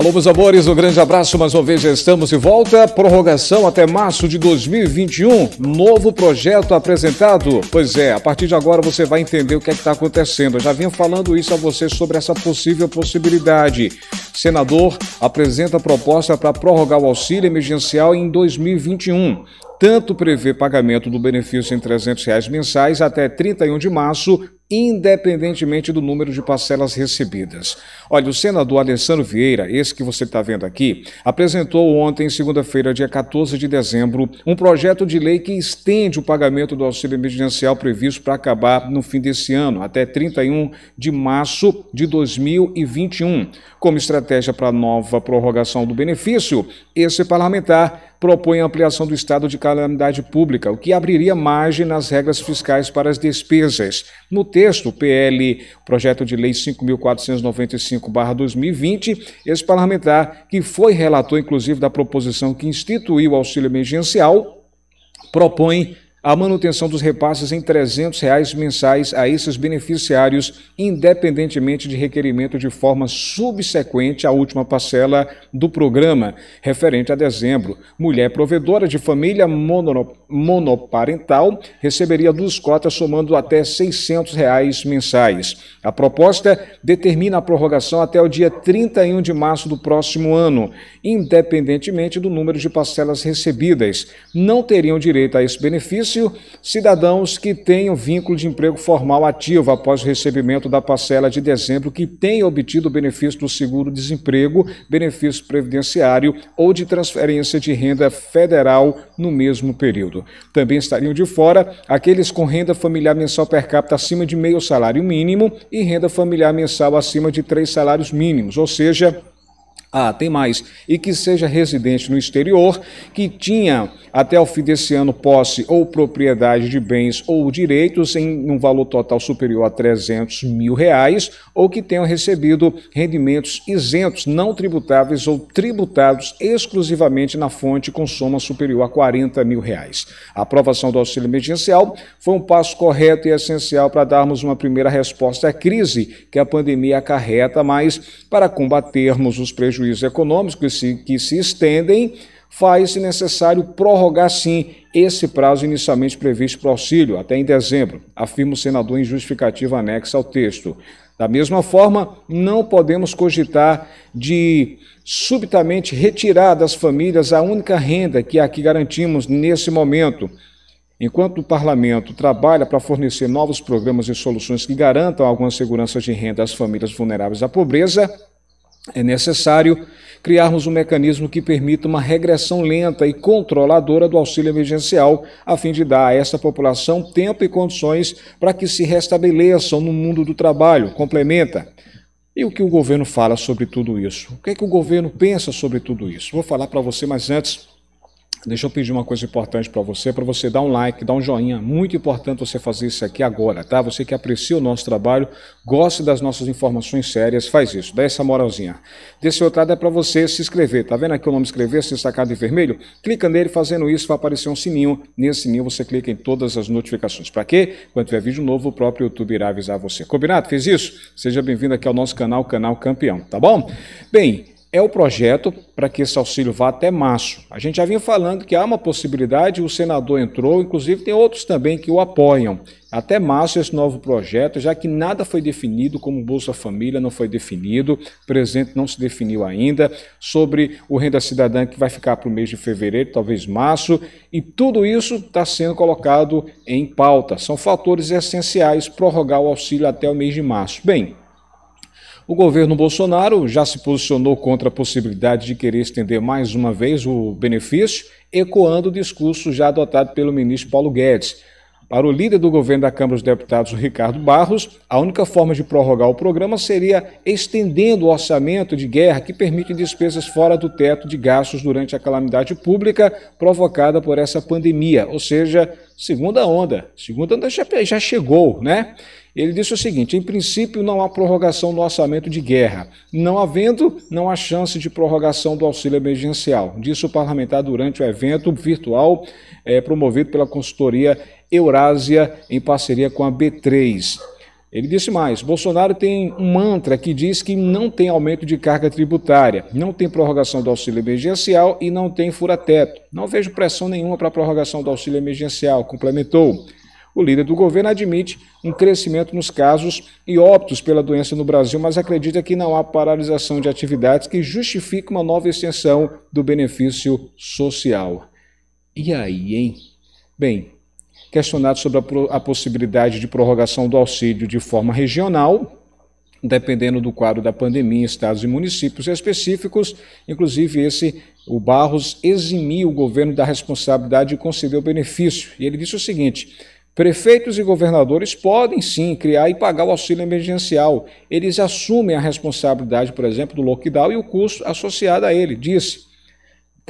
Alô, meus amores, um grande abraço. Mais uma vez já estamos de volta. Prorrogação até março de 2021. Novo projeto apresentado. Pois é, a partir de agora você vai entender o que é está acontecendo. Eu já vinha falando isso a você sobre essa possível possibilidade. Senador apresenta proposta para prorrogar o auxílio emergencial em 2021. Tanto prevê pagamento do benefício em R$ 300 reais mensais até 31 de março, independentemente do número de parcelas recebidas. Olha, o senador Alessandro Vieira, esse que você está vendo aqui, apresentou ontem, segunda-feira, dia 14 de dezembro, um projeto de lei que estende o pagamento do auxílio emergencial previsto para acabar no fim desse ano, até 31 de março de 2021, como estratégia estratégia para nova prorrogação do benefício, esse parlamentar propõe a ampliação do estado de calamidade pública, o que abriria margem nas regras fiscais para as despesas. No texto PL, projeto de lei 5495/2020, esse parlamentar, que foi relator inclusive da proposição que instituiu o auxílio emergencial, propõe a manutenção dos repasses em R$ 300 reais mensais a esses beneficiários, independentemente de requerimento de forma subsequente à última parcela do programa, referente a dezembro. Mulher provedora de família monoparental receberia duas cotas somando até R$ 600 reais mensais. A proposta determina a prorrogação até o dia 31 de março do próximo ano, independentemente do número de parcelas recebidas. Não teriam direito a esse benefício benefício cidadãos que tenham vínculo de emprego formal ativo após o recebimento da parcela de dezembro que tenham obtido o benefício do seguro-desemprego, benefício previdenciário ou de transferência de renda federal no mesmo período. Também estariam de fora aqueles com renda familiar mensal per capita acima de meio salário mínimo e renda familiar mensal acima de três salários mínimos, ou seja, ah, tem mais. E que seja residente no exterior, que tinha até o fim desse ano posse ou propriedade de bens ou direitos em um valor total superior a 300 mil reais, ou que tenham recebido rendimentos isentos, não tributáveis ou tributados exclusivamente na fonte com soma superior a 40 mil reais. A aprovação do auxílio emergencial foi um passo correto e essencial para darmos uma primeira resposta à crise que a pandemia acarreta, mas para combatermos os prejuízos prejuízos econômicos que se estendem, faz-se necessário prorrogar, sim, esse prazo inicialmente previsto para o auxílio, até em dezembro, afirma o senador em justificativa anexa ao texto. Da mesma forma, não podemos cogitar de subitamente retirar das famílias a única renda que é aqui garantimos nesse momento. Enquanto o parlamento trabalha para fornecer novos programas e soluções que garantam alguma segurança de renda às famílias vulneráveis à pobreza, é necessário criarmos um mecanismo que permita uma regressão lenta e controladora do auxílio emergencial, a fim de dar a essa população tempo e condições para que se restabeleçam no mundo do trabalho, complementa. E o que o governo fala sobre tudo isso? O que é que o governo pensa sobre tudo isso? Vou falar para você, mas antes Deixa eu pedir uma coisa importante para você, para você dar um like, dar um joinha. Muito importante você fazer isso aqui agora, tá? Você que aprecia o nosso trabalho, gosta das nossas informações sérias, faz isso, dá essa moralzinha. Desse outro lado é para você se inscrever, tá vendo aqui o nome inscrever, se destacado em vermelho? Clica nele, fazendo isso vai aparecer um sininho. Nesse sininho você clica em todas as notificações. Para quê? Quando tiver vídeo novo, o próprio YouTube irá avisar você. Combinado? Fez isso? Seja bem-vindo aqui ao nosso canal, Canal Campeão, tá bom? Bem, é o projeto para que esse auxílio vá até março. A gente já vinha falando que há uma possibilidade, o senador entrou, inclusive tem outros também que o apoiam. Até março esse novo projeto, já que nada foi definido, como Bolsa Família não foi definido, presente não se definiu ainda, sobre o Renda Cidadã que vai ficar para o mês de fevereiro, talvez março, e tudo isso está sendo colocado em pauta. São fatores essenciais prorrogar o auxílio até o mês de março. Bem, o governo Bolsonaro já se posicionou contra a possibilidade de querer estender mais uma vez o benefício, ecoando o discurso já adotado pelo ministro Paulo Guedes. Para o líder do governo da Câmara dos Deputados, Ricardo Barros, a única forma de prorrogar o programa seria estendendo o orçamento de guerra que permite despesas fora do teto de gastos durante a calamidade pública provocada por essa pandemia, ou seja, segunda onda. Segunda onda já, chegou, né? Ele disse o seguinte: em princípio, não há prorrogação do orçamento de guerra. Não havendo, não há chance de prorrogação do auxílio emergencial. Disse o parlamentar durante o evento virtual é, promovido pela consultoria Eurásia em parceria com a B3. Ele disse mais: Bolsonaro tem um mantra que diz que não tem aumento de carga tributária, não tem prorrogação do auxílio emergencial e não tem fura-teto. Não vejo pressão nenhuma para a prorrogação do auxílio emergencial, complementou. O líder do governo admite um crescimento nos casos e óbitos pela doença no Brasil, mas acredita que não há paralisação de atividades que justifique uma nova extensão do benefício social. E aí, hein? Bem, questionado sobre a, a possibilidade de prorrogação do auxílio de forma regional, dependendo do quadro da pandemia em estados e municípios específicos. Inclusive, esse, o Barros, eximiu o governo da responsabilidade de conceder o benefício. E ele disse o seguinte: Prefeitos e governadores podem sim criar e pagar o auxílio emergencial. Eles assumem a responsabilidade, por exemplo, do lockdown e o custo associado a ele, disse.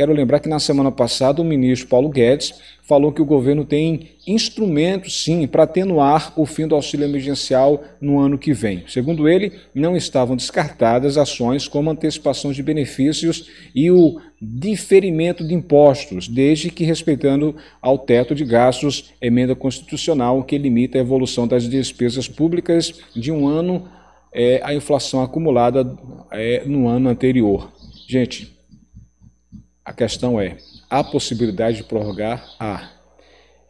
Quero lembrar que na semana passada o ministro Paulo Guedes falou que o governo tem instrumentos, sim, para atenuar o fim do auxílio emergencial no ano que vem. Segundo ele, não estavam descartadas ações como antecipação de benefícios e o diferimento de impostos, desde que respeitando ao teto de gastos, emenda constitucional que limita a evolução das despesas públicas de um ano é, a inflação acumulada é, no ano anterior. Gente, a questão é: há possibilidade de prorrogar? Há.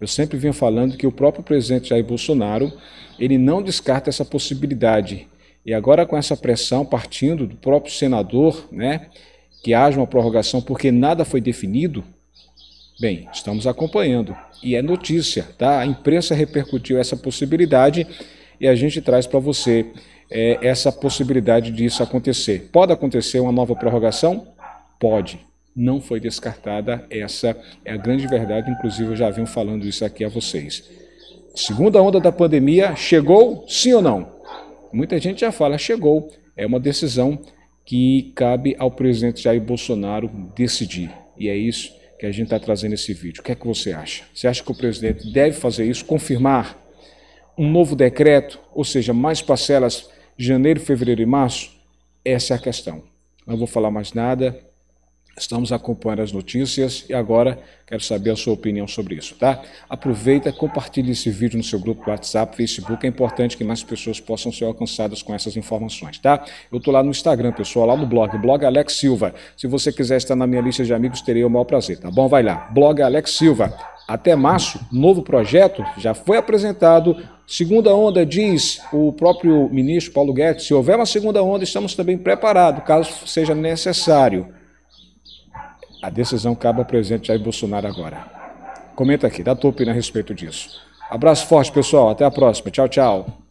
Eu sempre venho falando que o próprio presidente Jair Bolsonaro ele não descarta essa possibilidade. E agora, com essa pressão partindo do próprio senador, né, que haja uma prorrogação porque nada foi definido, bem, estamos acompanhando. E é notícia, tá? A imprensa repercutiu essa possibilidade e a gente traz para você é, essa possibilidade disso acontecer. Pode acontecer uma nova prorrogação? Pode não foi descartada. Essa é a grande verdade, inclusive eu já venho falando isso aqui a vocês. Segunda onda da pandemia chegou, sim ou não? Muita gente já fala, chegou. É uma decisão que cabe ao presidente Jair Bolsonaro decidir. E é isso que a gente está trazendo esse vídeo. O que é que você acha? Você acha que o presidente deve fazer isso, confirmar um novo decreto, ou seja, mais parcelas janeiro, fevereiro e março? Essa é a questão. Não vou falar mais nada. Estamos acompanhando as notícias e agora quero saber a sua opinião sobre isso, tá? Aproveita, compartilhe esse vídeo no seu grupo WhatsApp, Facebook. É importante que mais pessoas possam ser alcançadas com essas informações, tá? Eu estou lá no Instagram, pessoal, lá no blog, blog Alex Silva. Se você quiser estar na minha lista de amigos, terei o maior prazer, tá bom? Vai lá, blog Alex Silva. Até março, novo projeto já foi apresentado. Segunda onda, diz o próprio ministro Paulo Guedes, se houver uma segunda onda, estamos também preparados, caso seja necessário. A decisão cabe ao presidente Jair Bolsonaro agora. Comenta aqui, dá tua opinião a respeito disso. Abraço forte, pessoal. Até a próxima. Tchau, tchau.